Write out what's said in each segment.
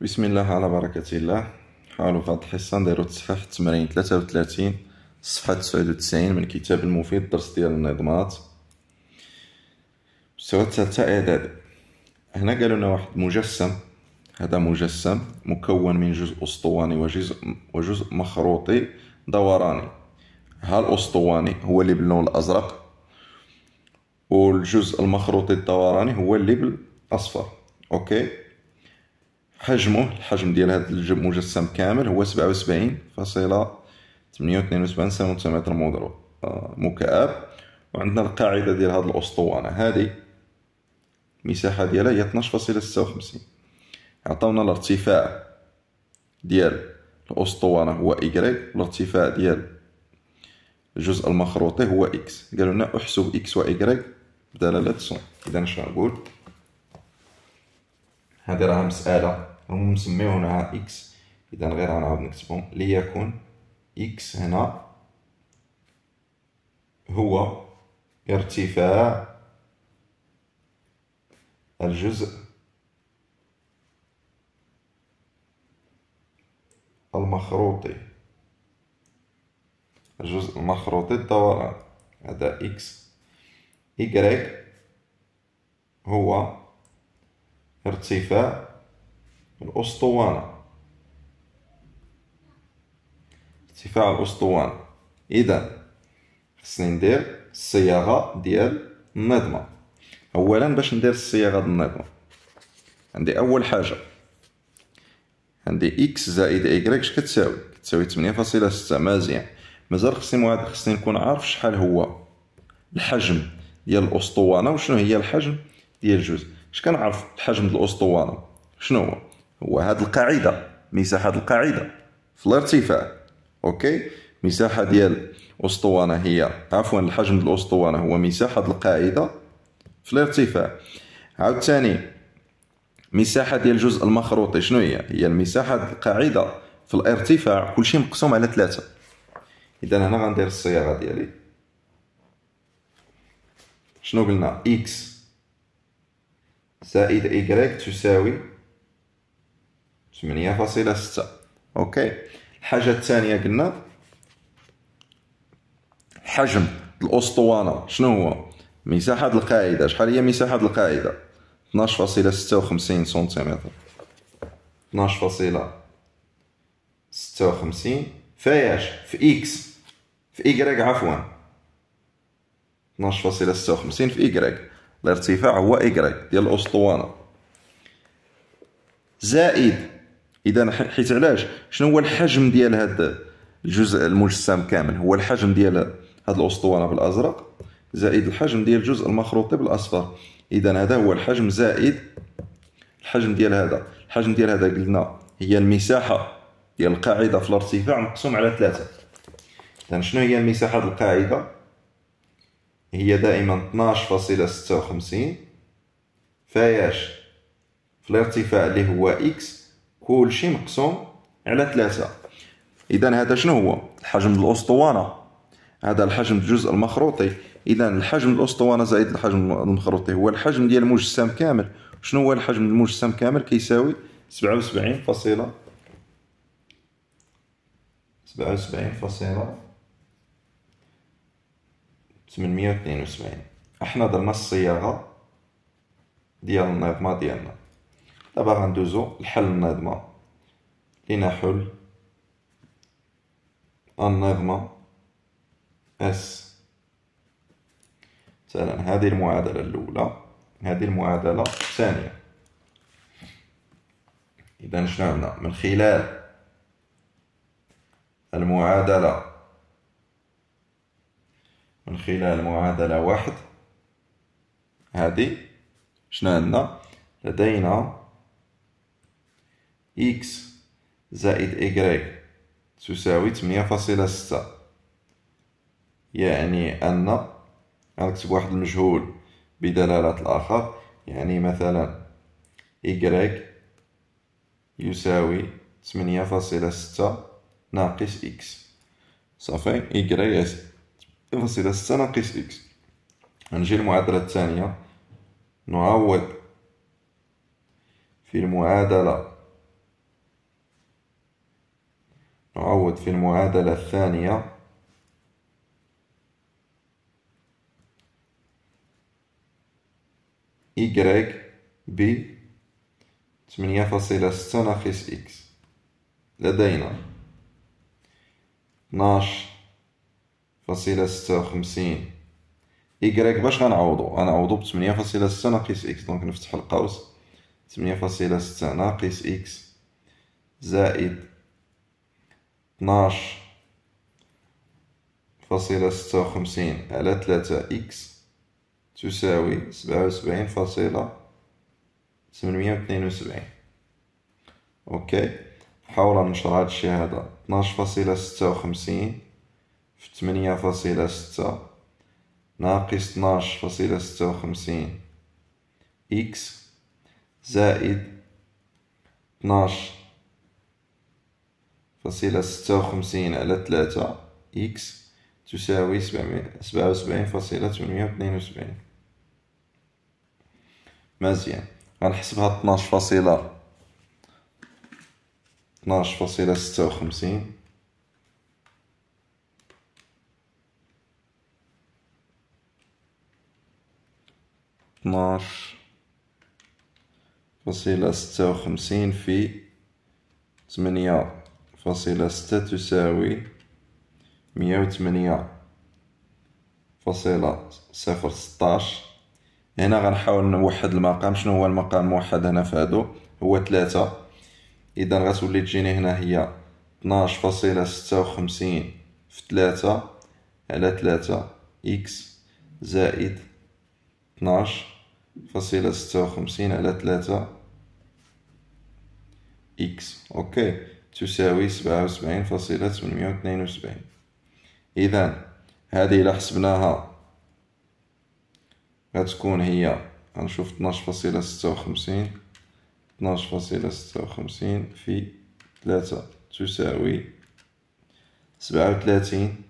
بسم الله على بركة الله حاولوا في هاد الحصة نديرو تصحيح التمرين 33 صفحة تسعين من كتاب المفيد درس ديال النظمات مستوى التالتة إعداد هنا قالوا لنا واحد مجسم هذا مجسم مكون من جزء أسطواني وجزء وجزء مخروطي دوراني ها الأسطواني هو اللي باللون الأزرق والجزء المخروطي الدوراني هو اللي بالأصفر أوكي حجمه الحجم ديال هذا المجسم كامل هو سبعة وسبعين فاصلة تمنية آه، مكعب وعندنا القاعدة ديال هاد الأسطوانة هادي المساحة ديالها هي 12.56 فاصلة ستة عطاونا الارتفاع ديال الأسطوانة هو إيكغيك الارتفاع ديال الجزء المخروطي هو إكس قالوا لنا احسب إكس وإيكغيك بدلالة سون إذا شنو نقول هذه راها مسألة هم مسميونها إكس إذا غير غنعاود نكتبهم ليكن إكس هنا هو ارتفاع الجزء المخروطي الجزء المخروطي الدوران هذا إكس إيكغيك هو ارتفاع الأسطوانة ارتفاع الأسطوانة إذا خصني ندير الصياغة ديال النظمة أولا باش ندير الصياغة ديال النظمة عندي أول حاجة عندي إكس زائد واي اش كتساوي كتساوي تمنية فاصلة ستة مزيان مازال خصني موعد خصني نكون عارف شحال هو الحجم ديال الأسطوانة وشنو هي الحجم ديال الجزء اش كنعرف الحجم د الاسطوانه شنو هو هو هاد القاعده مساحه القاعده في الارتفاع اوكي مساحه ديال الاسطوانه هي عفوا الحجم د الاسطوانه هو مساحه القاعده في الارتفاع عاوتاني مساحه ديال الجزء المخروطي شنو هي هي المساحه د القاعده في الارتفاع كلشي مقسوم على ثلاثة اذا هنا غندير الصياغه ديالي شنو قلنا اكس زائد إيكغيك تساوي ثمانية فاصلة ستة أوكي الحاجة الثانية قلنا حجم الأسطوانة شنو هو مساحة القاعدة شحال هي مساحة القاعدة 12.56 سنتيمتر 12.56 فياش في إكس في إيكغيك عفوا 12.56 في إيكغيك الارتفاع هو إيكغيك ديال الأسطوانة زائد إذا حيت علاش شنو هو الحجم ديال هاد الجزء المجسم كامل هو الحجم ديال هاد الأسطوانة بالأزرق زائد الحجم ديال الجزء المخروطي بالأصفر إذا هذا هو الحجم زائد الحجم ديال هذا الحجم ديال هذا قلنا هي المساحة ديال القاعدة في الارتفاع مقسوم على ثلاثة إذا شنو هي المساحة ديال القاعدة هي دائما 12.56 فياش في الارتفاع اللي هو اكس كلشي مقسوم على ثلاثة اذا هذا شنو هو الحجم الاسطوانه هذا الحجم الجزء المخروطي اذا الحجم الاسطوانه زائد الحجم المخروطي هو الحجم ديال المجسم كامل شنو هو الحجم المجسم كامل كيساوي 77 فاصله 77 فاصله 872 احنا درنا الصياغة ديال النظمة ديالنا دابا غندوزو لحل النظمة لنحل النظمة اس مثلا هذه المعادلة الأولى هذه المعادلة الثانية إذا شنو عندنا من خلال المعادلة من خلال معادلة واحد هذه شنو عندنا لدينا x زائد y تساوي 8.6 يعني أن غنكتب واحد المجهول بدلالة الآخر يعني مثلا y يساوي 8.6 ناقص x صافي y تنفصل ستة ناقص إكس نجي المعادلة الثانية نعوض في المعادلة نعوض في المعادلة الثانية y ب 8.6 ناقص x لدينا 12 فاصلة ستة وخمسين إيكغيك باش غنعوضو غنعوضو بتمنية فاصلة ستة ناقص إكس دونك نفتح القوس تمنية فاصلة ستة ناقص إكس زائد تناش فاصلة ستة وخمسين على تلاتة إكس تساوي سبعة وسبعين فاصلة تمنمية واثنين وسبعين أوكي حاول نشرح هاد الشي هذا اثناش فاصلة ستة وخمسين في فاصلة ستة ناقص اثناش فاصلة ستة وخمسين إكس زائد اثناش فاصلة ستة وخمسين على ثلاثة إكس تساوي سبعة وسبعين فاصلة ثمانية واثنين وسبعين مزيان غنحسبها اثناش فاصلة اثناش فاصلة ستة وخمسين اتناش فاصلة ستة وخمسين في ثمانية فاصلة ستة تساوي مية وثمانية فاصلة صفر ستاش هنا غنحاول نوحد المقام شنو هو المقام الموحد هنا في هادو هو ثلاثة إذا غتولي تجيني هنا هي اتناش فاصلة ستة وخمسين في ثلاثة على ثلاثة إكس زائد اتناش فاصلة ستة وخمسين على ثلاثة إكس أوكي تساوي سبعة وسبعين فاصلة ثمانمية واثنين وسبعين إذا هذه إلا حسبناها غتكون هي غنشوف اثناش فاصلة ستة وخمسين اثناش فاصلة ستة وخمسين في ثلاثة تساوي سبعة وثلاثين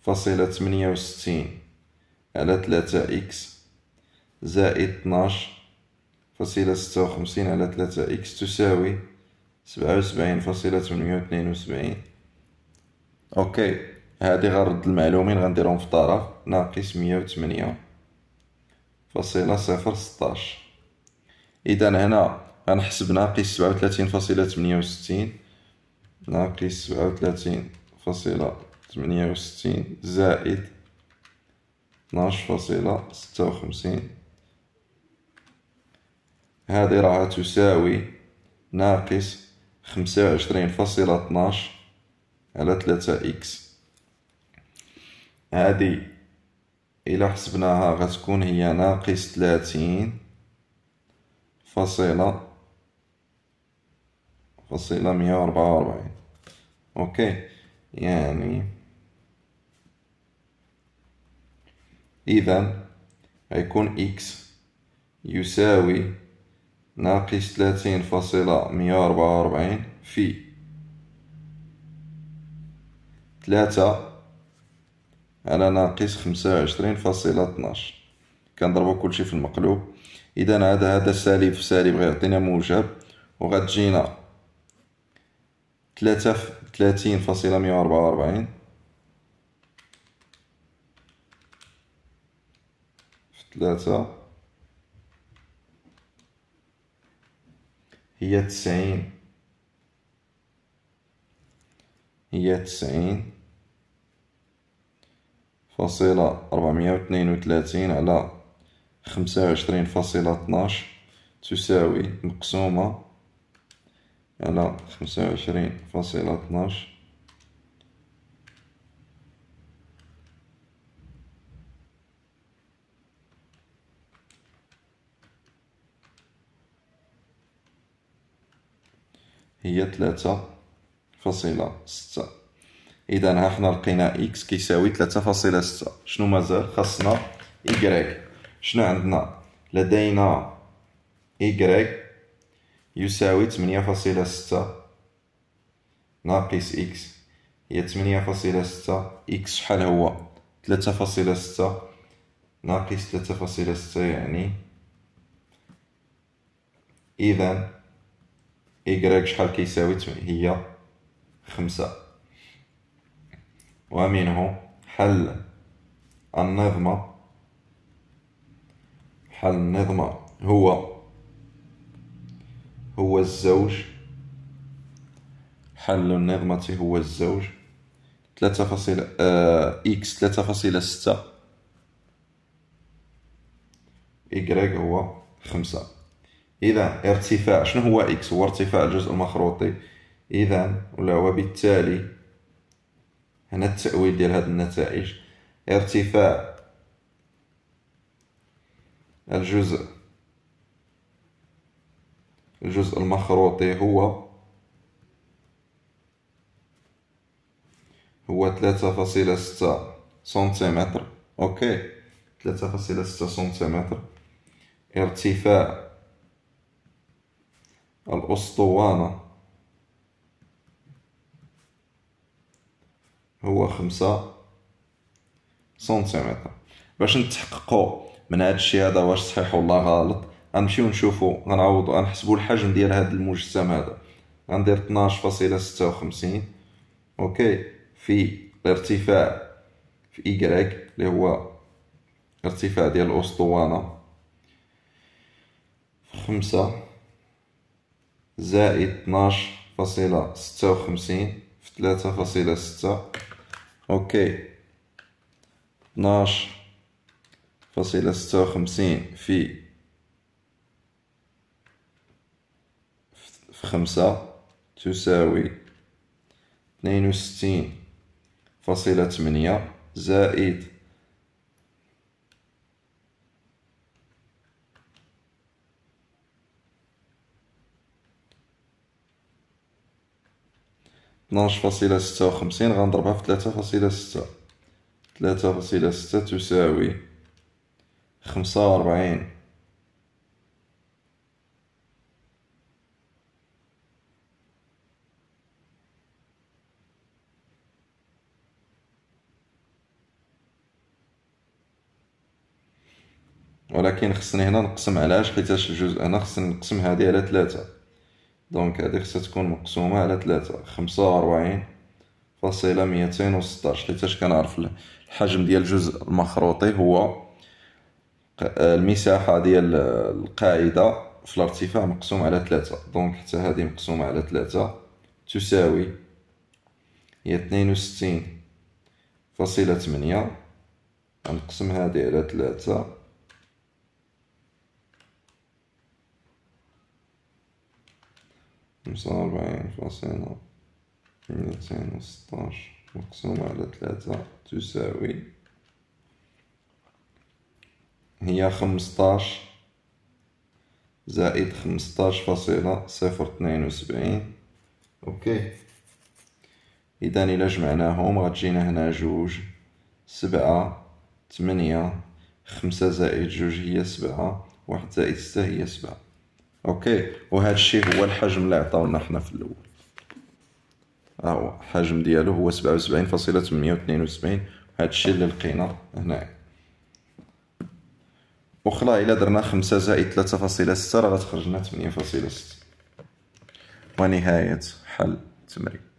فاصلة ثمانية وستين على ثلاثة إكس زائد 12 فاصلة ستة على 3 إكس تساوي سبعة فاصلة ثمانية أوكي هادي غرض المعلومين غنديرهم في الطرف ناقص مية فاصلة صفر ستاش إذا هنا غنحسب ناقص سبعة فاصلة ثمانية ناقص سبعة فاصلة ثمانية زائد اثناش فاصلة ستة هذه راح تساوي ناقص خمسة وعشرين فاصلة اتناش على ثلاثة إكس هذه إلا حسبناها غتكون هي ناقص ثلاثين فاصلة فاصلة مية وأربعة وأربعين أوكي يعني إذا غيكون إكس يساوي ناقص ثلاثين فاصلة مية أربعة وربعين في ثلاثة على ناقص خمسة وعشرين فاصلة اثناش كنضربو كلشي في المقلوب اذا هذا هذا سالب في سالب غيعطينا موجب وغتجينا ثلاثة ثلاثين فاصلة مية وربعة وأربعين في ثلاثة هي تسعين هي تسعين فاصلة ربعمية واثنين وتلاتين على خمسة وعشرين فاصلة اتناش تساوي مقسومة على خمسة وعشرين فاصلة اتناش هي ثلاثة فاصلة ستة إذا ها حنا لقينا إكس كيساوي ثلاثة فاصلة ستة شنو مازال خاصنا إكغيك شنو عندنا لدينا إكغيك يساوي ثمانية فاصلة ستة ناقص إكس هي ثمانية فاصلة ستة إكس شحال هو ثلاثة فاصلة ستة ناقص ثلاثة فاصلة ستة يعني إذا إيكغيك شحال كيساوي هي خمسة ومنه حل النظمة حل النظمة هو هو الزوج حل النظمة هو الزوج ثلاثة فاصلة آه، إكس ثلاثة فاصلة ستة إيكغيك هو خمسة اذا ارتفاع شنو هو اكس هو ارتفاع الجزء المخروطي اذا وبالتالي هنا التاويل ديال هذه النتائج ارتفاع الجزء الجزء المخروطي هو هو ثلاثة فاصلة ستة سنتيمتر اوكي ثلاثة فاصلة ستة سنتيمتر ارتفاع الأسطوانة هو خمسة سنتيمتر باش نتحققوا من هذا الشيء هذا واش صحيح ولا غلط غنمشيو نشوفوا غنعوضو غنحسبوا الحجم ديال هذا المجسم هذا غندير 12.56 اوكي في الارتفاع في y اللي هو ارتفاع ديال الاسطوانه خمسة زائد اثناش فاصلة ستة وخمسين في ثلاثة فاصلة ستة اوكي اثناش فاصلة ستة وخمسين في في خمسة تساوي اثنين وستين فاصلة ثمانية زائد 12.56 غنضربها في فاصلة ستة تساوي خمسة وأربعين ولكن خصني هنا نقسم على اش حيتاش الجزء هنا خصني نقسم هذه على ثلاثة دونك هاديك خصها تكون مقسومة على ثلاثة خمسة وأربعين فاصلة ميتين وستاش حيتاش كنعرف الحجم ديال الجزء المخروطي هو آه، المساحة ديال القاعدة في الارتفاع مقسوم على ثلاثة دونك حتى هادي مقسومة على ثلاثة تساوي هي اثنين وستين فاصلة ثمانية غنقسم هادي على ثلاثة خمسة وأربعين فاصلة ميتين وستاش مقسومة على ثلاثة تساوي هي خمسطاش زائد خمسطاش فاصلة صفر اثنين وسبعين اوكي اذا الى جمعناهم غتجينا هنا جوج سبعة ثمانية خمسة زائد جوج هي سبعة واحد زائد ستة هي سبعة اوكي وهذا الشيء هو الحجم اللي عطاونا حنا في الاول ها هو الحجم ديالو هو سبعة فاصلة تمنية هذا الشيء اللي لقينا هنا اخرى الى درنا خمسة زائد 3.6 فاصلة ستة راه غتخرجنا تمنية فاصلة ستة ونهاية حل التمرين